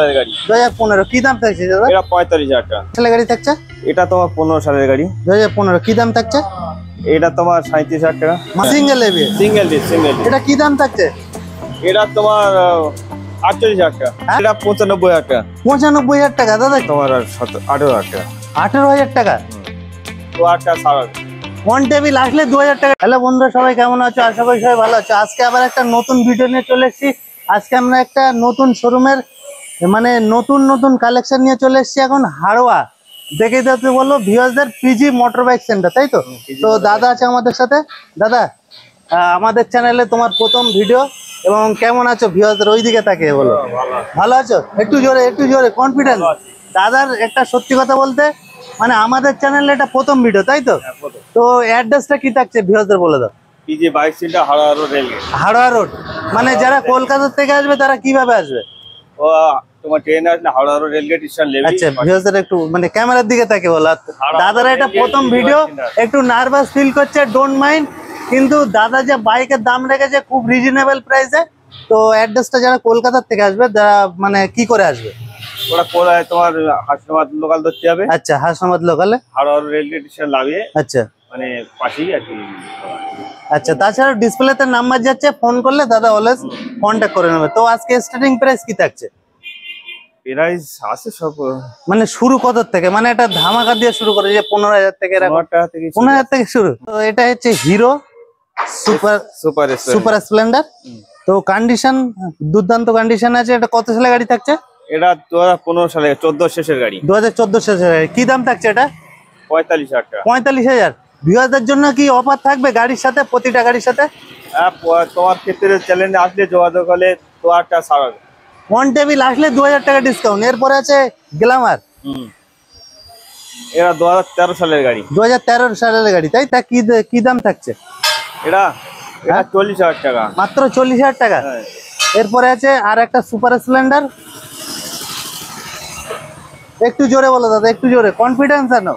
দু হাজার পনেরো কি দাম দাদা পঁয়তাল্লিশ হাজার টাকা ছেলে গাড়ি থাকছে এটা তোমার পনেরো সালের গাড়ি হাজার পনেরো কি দাম থাকছে এটা তোমার হাজার টাকা সিঙ্গেল নেবে সিঙ্গেল ডিস সিঙ্গেল এটা কি দাম থাকছে এটা তোমার আটচল্লিশ হাজার টাকা হ্যাঁ? পঁচানব্বই হাজার টাকা পঁচানব্বই হাজার টাকা দাদা তোমার আঠেরো হাজার টাকা আঠেরো হাজার টাকা দু হাজার টাকা টেবিল আসলে দু হাজার টাকা সবাই কেমন আছো আশা করি সবাই ভালো আছো আজকে আবার একটা নতুন ভিডিও নিয়ে চলে এসেছি আজকে আমরা একটা নতুন শোরুমের মানে নতুন নতুন কালেকশন নিয়ে চলে এসছি এখন হারোয়া দেখে দেখতে বললো ভিওসদের পিজি মোটর বাইক সেন্টার তাই তো তো দাদা আছে আমাদের সাথে দাদা আমাদের চ্যানেলে তোমার প্রথম ভিডিও এবং কেমন আছো ভিওসদের ওই দিকে তাকে বলো হ্যাঁ, ভালো আছো একটু জোরে একটু জোরে কনফিডেন্স দাদার একটা সত্যি কথা বলতে মানে আমাদের চ্যানেলে এটা প্রথম ভিডিও তাই তো হ্যাঁ, তো অ্যাড্রেসটা কি থাকছে ভিওসদের বলে দাও PG bike center Haroa road Haroa road মানে যারা কলকাতা থেকে আসবে তারা কিভাবে আসবে তোমার ট্রেন হাওড়া স্টেশন আচ্ছা, একটু মানে ক্যামেরার দিকে তাকে দাদারা এটা প্রথম ভিডিও একটু নার্ভাস ফিল করছে ডোন্ট মাইন্ড কিন্তু দাদা যে বাইকের দাম রেখেছে খুব রিজনেবল প্রাইসে তো অ্যাড্রেসটা যারা কলকাতার থেকে আসবে মানে কি করে আসবে ওরা তোমার হাসনাবাদ লোকাল ধরতে হবে আচ্ছা হাসনাবাদ লোকালে হাওড়া রেলগেট স্টেশন লাগিয়ে আচ্ছা মানে আচ্ছা তাছাড়া ডিসপ্লেতে নাম্বার যাচ্ছে ফোন করলে দাদা অলওয়েজ কন্ট্যাক্ট করে নেবে তো আজকে স্টার্টিং প্রাইস কি থাকছে আছে সব মানে শুরু কত থেকে মানে এটা ধামাকা দিয়ে শুরু করে পনেরো হাজার থেকে পনেরো হাজার থেকে শুরু তো এটা হচ্ছে Hero super super super Splendor তো দুর্দান্ত কন্ডিশন আছে এটা কত সালে গাড়ি থাকছে এটা দু হাজার পনেরো সালে চোদ্দ শেষের গাড়ি দু হাজার চোদ্দ শেষের গাড়ি কি দাম থাকছে এটা পঁয়তাল্লিশ হাজার টাকা পঁয়তাল্লিশ হাজার হাজার জন্য কি অফার থাকবে গাড়ির সাথে প্রতিটা গাড়ির সাথে হ্যাঁ, তোমার ক্ষেত্রে চ্যালেঞ্জ আসলে যোগাযোগ হলে তো একটা সারাবে ওয়ান টেবিল আসলে দু টাকা ডিসকাউন্ট এরপরে আছে গ্লামার এটা দু হাজার সালের গাড়ি দু সালের গাড়ি তাই তা কি দাম থাকছে হ্যাঁ? এটা চল্লিশ হাজার টাকা মাত্র চল্লিশ হাজার টাকা হ্যাঁ। এরপরে আছে আর একটা সুপার স্প্লেন্ডার একটু জোরে বলো দাদা একটু জোরে কনফিডেন্স আনো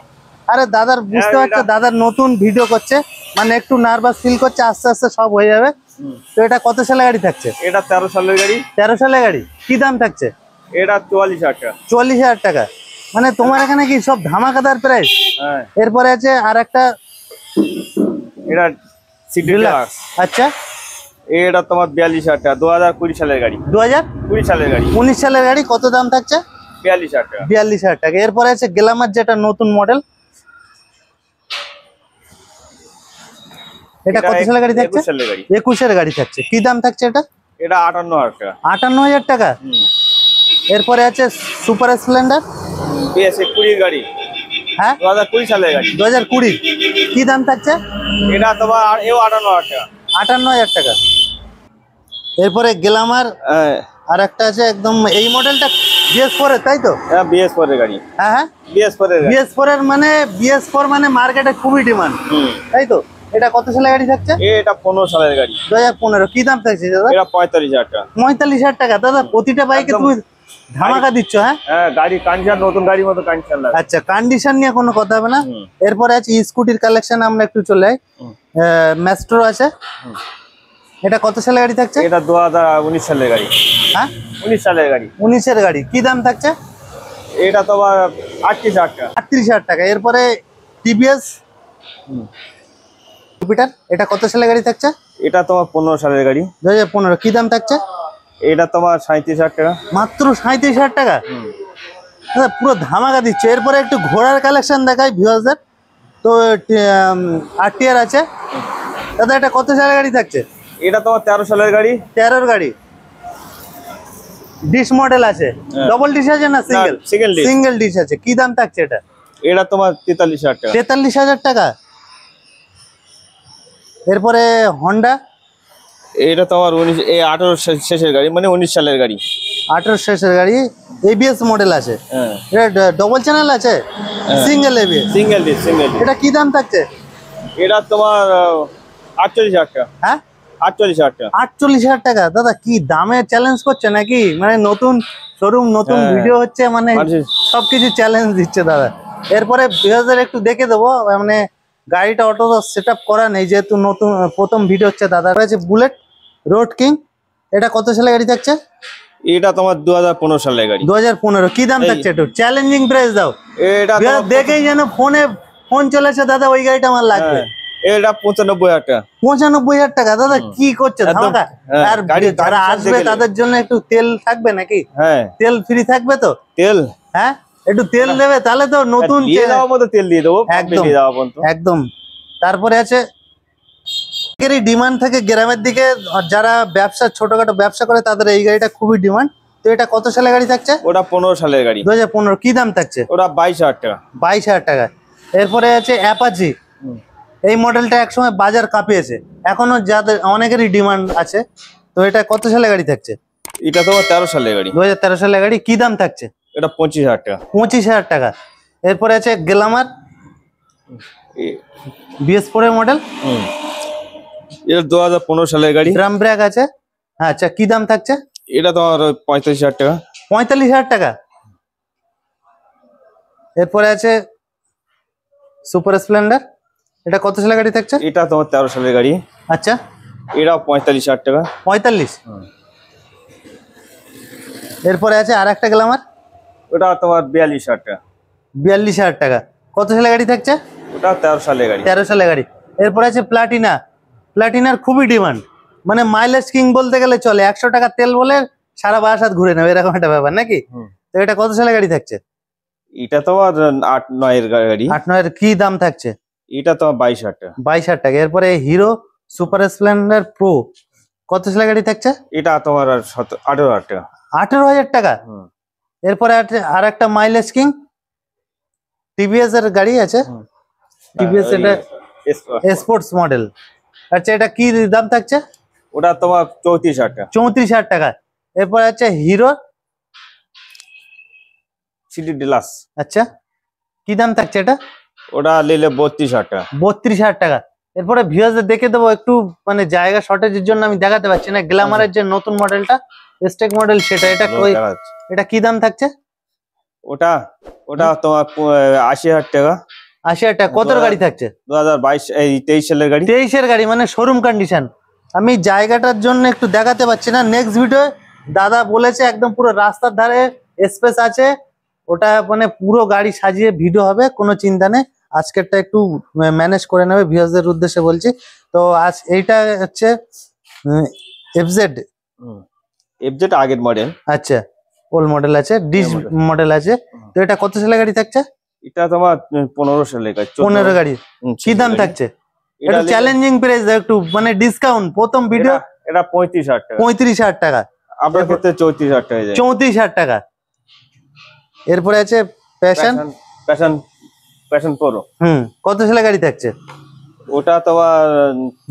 আরে দাদার বুঝতে হ্যাঁ, পারছো দাদার নতুন ভিডিও করছে মানে একটু নার্ভাস ফিল করছে আস্তে আস্তে সব হয়ে যাবে তো এটা কত সালে গাড়ি থাকছে এটা তেরো সালের গাড়ি তেরো সালের গাড়ি কি দাম থাকছে এটা চুয়াল্লিশ হাজার টাকা চুয়াল্লিশ হাজার টাকা মানে তোমার এখানে কি সব ধামাকাদার প্রাইস হ্যাঁ। এরপরে আছে আর একটা এটা আচ্ছা এটা তোমার বিয়াল্লিশ হাজার টাকা দু হাজার কুড়ি সালের গাড়ি দু হাজার কুড়ি সালের গাড়ি উনিশ সালের গাড়ি কত দাম থাকছে বিয়াল্লিশ হাজার টাকা বিয়াল্লিশ হাজার টাকা এরপরে আছে গেলামার যেটা নতুন মডেল এটা কত সালের গাড়ি থাকছে একুশের গাড়ি থাকছে কি দাম থাকছে এটা এটা আটান্ন হাজার টাকা আটান্ন হাজার টাকা এরপরে আছে সুপার স্প্লেন্ডার বিএসএ কুড়ির গাড়ি হ্যাঁ দু হাজার কুড়ি সালের গাড়ি দু হাজার কুড়ি কী দাম থাকছে এটা তোমার এও আটান্ন হাজার টাকা আটান্ন হাজার টাকা এরপরে গেলাম হ্যাঁ। আর আর একটা আছে একদম এই মডেলটা বিএস ফোর এর তাই তো হ্যাঁ বিএস ফোর এর গাড়ি হ্যাঁ হ্যাঁ বিএস ফোর এর বিএস ফোর এর মানে বিএস ফোর মানে মার্কেটে খুবই ডিমান্ড তাই তো এটা কত সালের গাড়ি থাকছে এটা পনেরো সালের গাড়ি দু হাজার পনেরো কি দাম থাকছে দাদা এটা পঁয়তাল্লিশ হাজার টাকা পঁয়তাল্লিশ হাজার টাকা দাদা প্রতিটা বাইকে তুমি ধামাকা দিচ্ছ হ্যাঁ হ্যাঁ গাড়ি কাঞ্চান নতুন গাড়ির মতো কাঞ্চান আচ্ছা কান্ডিশন নিয়ে কোনো কথা হবে না এরপরে আছে স্কুটির কালেকশন আমরা একটু চলে যাই ম্যাস্ট্রো আছে এটা কত সালের গাড়ি থাকছে এটা দু উনিশ সালের গাড়ি হ্যাঁ উনিশ সালের গাড়ি উনিশের গাড়ি কি দাম থাকছে এটা তোমার আটত্রিশ হাজার টাকা আটত্রিশ হাজার টাকা এরপরে টিভিএস জুপিটার এটা কত সালের গাড়ি থাকছে এটা তোমার পনেরো সালের গাড়ি দু হাজার পনেরো কি দাম থাকছে এটা তোমার সাঁত্রিশ হাজার টাকা মাত্র সাঁত্রিশ হাজার টাকা দাদা আচ্ছা, পুরো ধামাকা দিচ্ছে এরপরে একটু ঘোড়ার কালেকশন দেখায় ভিউয়ার্সদের তো টিয়ার আছে দাদা এটা কত সালের গাড়ি থাকছে এটা তোমার তেরো সালের গাড়ি তেরোর গাড়ি ডিশ মডেল আছে ডবল হ্যাঁ। ডিশ আছে না সিঙ্গেল সিঙ্গেল ডিশ আছে কি দাম থাকছে এটা এটা তোমার তেতাল্লিশ হাজার টাকা তেতাল্লিশ হাজার টাকা এরপরে হন্ডা এটা তো আমার উনিশ এই আঠেরো শেষের গাড়ি মানে উনিশ সালের গাড়ি আঠেরো শেষের গাড়ি এবিএস মডেল আছে হ্যাঁ। এটা ডবল চ্যানেল আছে সিঙ্গেল এবিএস সিঙ্গেল সিঙ্গেল এটা কি দাম থাকছে এটা তোমার আটচল্লিশ হাজার টাকা হ্যাঁ আটচল্লিশ হাজার টাকা আটচল্লিশ হাজার টাকা দাদা কি দামে চ্যালেঞ্জ করছে নাকি মানে নতুন শোরুম নতুন ভিডিও হ্যাঁ। হচ্ছে মানে সবকিছু চ্যালেঞ্জ দিচ্ছে দাদা এরপরে একটু দেখে দেবো মানে গাড়িটা অটো সেট আপ করা নেই যেহেতু নতুন প্রথম ভিডিও হচ্ছে দাদা রয়েছে বুলেট রোড কিং এটা কত সালে গাড়ি থাকছে এটা তোমার দু হাজার পনেরো সালের গাড়ি দু হাজার পনেরো কি দাম থাকছে একটু চ্যালেঞ্জিং প্রাইস দাও এটা দেখেই যেন ফোনে ফোন চলেছে দাদা ওই গাড়িটা আমার হ্যাঁ। লাগবে এটা পঁচানব্বই হাজার টাকা পঁচানব্বই হাজার টাকা দাদা কি করছে হ্যাঁ, আর আসবে তাদের জন্য একটু তেল থাকবে নাকি হ্যাঁ তেল ফ্রি থাকবে তো তেল হ্যাঁ একটু তেল দেবে তাহলে তো হ্যাঁ, নতুন তেল দিয়ে দেবো একদম একদম তারপরে আছে গাড়ির ডিমান্ড থাকে গ্রামের দিকে যারা ব্যবসা ছোটখাটো ব্যবসা করে তাদের এই গাড়িটা খুবই ডিমান্ড তো এটা কত সালের গাড়ি থাকছে ওটা পনেরো সালের গাড়ি দু হাজার কি দাম থাকছে ওটা বাইশ হাজার টাকা বাইশ হাজার টাকা এরপরে আছে অ্যাপাচি এই মডেলটা একসময় বাজার কাঁপিয়েছে এখনো যাদের অনেকেরই ডিমান্ড আছে তো এটা কত সালের গাড়ি থাকছে এটা তো তেরো সালের গাড়ি দু হাজার তেরো সালের গাড়ি কি দাম থাকছে এটা পঁচিশ হাজার টাকা পঁচিশ হাজার টাকা এরপরে আছে গ্লামার বিএস এর মডেল এর দু হাজার পনেরো সালের গাড়ি ড্রাম ব্রেক আছে আচ্ছা কি দাম থাকছে এটা তোমার পঁয়তাল্লিশ হাজার টাকা পঁয়তাল্লিশ হাজার টাকা এরপরে আছে সুপার স্প্লেন্ডার এটা কত সালের গাড়ি থাকছে এটা তোমার তেরো সালের গাড়ি আচ্ছা এটা পঁয়তাল্লিশ হাজার টাকা পঁয়তাল্লিশ এরপরে আছে আর একটা গেলামার ওটা তোমার বিয়াল্লিশ হাজার টাকা বিয়াল্লিশ হাজার টাকা কত সালে গাড়ি থাকছে ওটা তেরো সালে গাড়ি তেরো সালে গাড়ি এরপরে আছে প্লাটিনা প্লাটিনার খুবই ডিমান্ড মানে মাইলেজ কিং বলতে গেলে চলে একশো টাকা তেল বলে সারা বারাসাত ঘুরে নেবে এরকম একটা ব্যাপার নাকি তো এটা কত সালে গাড়ি থাকছে এটা তো আর আট নয়ের গাড়ি আট নয়ের কি দাম থাকছে এটা তো বাইশ হাজার টাকা বাইশ হাজার টাকা এরপরে হিরো সুপার স্প্লেন্ডার প্রো কত সালে গাড়ি থাকছে এটা তোমার আঠেরো হাজার টাকা আঠেরো হাজার টাকা এরপরে আর একটা মাইলেজ কিং টিভিএস এর গাড়ি আছে টিভিএস হ্যাঁ, এটা স্পোর্টস মডেল আচ্ছা এটা কি দাম থাকছে ওটা তোমার চৌত্রিশ হাজার টাকা চৌত্রিশ হাজার টাকা এরপরে আছে হিরো সিটি ডিলাস আচ্ছা কি দাম থাকছে এটা ওটা নিলে বত্রিশ হাজার টাকা বত্রিশ হাজার টাকা এরপরে ভিউয়ার্সদের দেখে দেবো একটু মানে জায়গা শর্টেজের জন্য আমি দেখাতে পারছি না গ্ল্যামারের আচ্ছা। যে নতুন মডেলটা স্টেক মডেল সেটা এটা কই এটা কি দাম থাকছে ওটা ওটা তোমার আশি হাজার টাকা আশি হাজার টাকা কতর গাড়ি থাকছে দু হাজার বাইশ এই তেইশ সালের গাড়ি এর গাড়ি মানে শোরুম কন্ডিশন আমি জায়গাটার জন্য একটু দেখাতে পারছি না নেক্সট ভিডিও দাদা বলেছে একদম পুরো রাস্তার ধারে স্পেস আছে ওটা মানে পুরো গাড়ি সাজিয়ে ভিডিও হবে কোনো চিন্তা নেই আজকেরটা একটু ম্যানেজ করে নেবে ভিউজদের উদ্দেশ্যে বলছি তো আজ এইটা হচ্ছে এফজেড এফজেড আগের মডেল আচ্ছা ওল্ড মডেল আছে ডিস মডেল আছে তো এটা কত সালের গাড়ি থাকছে এটা তোমার পনেরো সালের গাড়ি পনেরো গাড়ি কি দাম থাকছে এটা চ্যালেঞ্জিং প্রাইস একটু মানে ডিসকাউন্ট প্রথম ভিডিও এটা পঁয়ত্রিশ হাজার টাকা পঁয়ত্রিশ হাজার টাকা আপনার ক্ষেত্রে চৌত্রিশ হাজার টাকা চৌত্রিশ হাজার টাকা এরপরে আছে প্যাশন প্যাশন প্যাশন প্রো হুম কত সালের গাড়ি থাকছে ওটা তোমার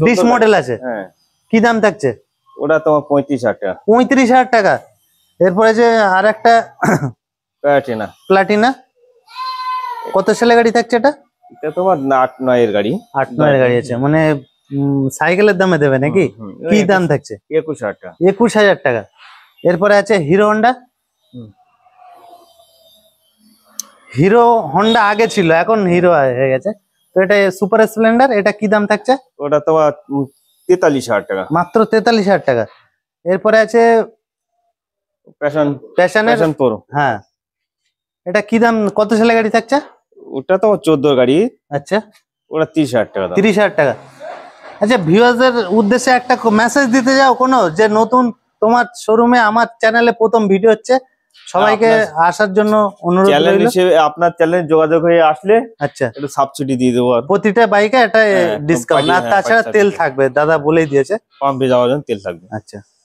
ডিস মডেল আছে হ্যাঁ কি দাম থাকছে ওটা তোমার পঁয়ত্রিশ হাজার টাকা পঁয়ত্রিশ হাজার টাকা এরপরে যে আর একটা প্লাটিনা প্লাটিনা কত সালে গাড়ি থাকছে এটা এটা তোমার আট নয়ের গাড়ি আট নয়ের গাড়ি আছে মানে সাইকেলের দামে দেবে নাকি কি দাম থাকছে একুশ হাজার টাকা একুশ হাজার টাকা এরপরে আছে হিরো হন্ডা হিরো হন্ডা আগে ছিল এখন হিরো হয়ে গেছে তো এটা সুপার স্প্লেন্ডার এটা কি দাম থাকছে ওটা তোমার তেতাল্লিশ হাজার টাকা মাত্র তেতাল্লিশ হাজার টাকা এরপরে আছে প্যাশন প্যাশনের প্যাশন হ্যাঁ এটা কি দাম কত সালে গাড়ি থাকছে ওটা তো চোদ্দ গাড়ি আচ্ছা ওটা তিরিশ হাজার টাকা তিরিশ হাজার টাকা আচ্ছা ভিউয়ার্সদের উদ্দেশ্যে একটা মেসেজ দিতে যাও কোনো যে নতুন তোমার শোরুমে আমার চ্যানেলে প্রথম ভিডিও হচ্ছে সবাইকে আসার জন্য অনুরোধ চ্যানেল হিসেবে আপনার চ্যালেঞ্জ যোগাযোগ হয়ে আসলে আচ্ছা একটু সাবসিডি দিয়ে দেবো আর প্রতিটা বাইকে একটা ডিসকাউন্ট হ্যাঁ, হ্যাঁ, আর তাছাড়া তেল থাকবে দাদা বলেই দিয়েছে পাম্পে যাওয়ার জন্য তেল থাকবে আচ্ছা